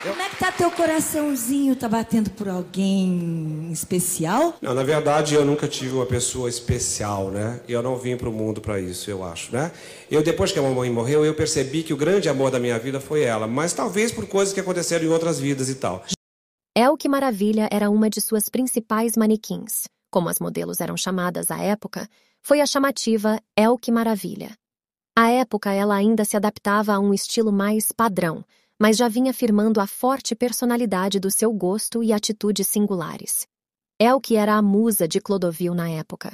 Como é que tá teu coraçãozinho? Tá batendo por alguém especial? Não, na verdade eu nunca tive uma pessoa especial, né? Eu não vim pro mundo para isso, eu acho, né? Eu depois que a mamãe morreu, eu percebi que o grande amor da minha vida foi ela, mas talvez por coisas que aconteceram em outras vidas e tal. El é que Maravilha era uma de suas principais manequins. Como as modelos eram chamadas à época, foi a chamativa El é que Maravilha. À época, ela ainda se adaptava a um estilo mais padrão, mas já vinha afirmando a forte personalidade do seu gosto e atitudes singulares. É o que era a musa de Clodovil na época.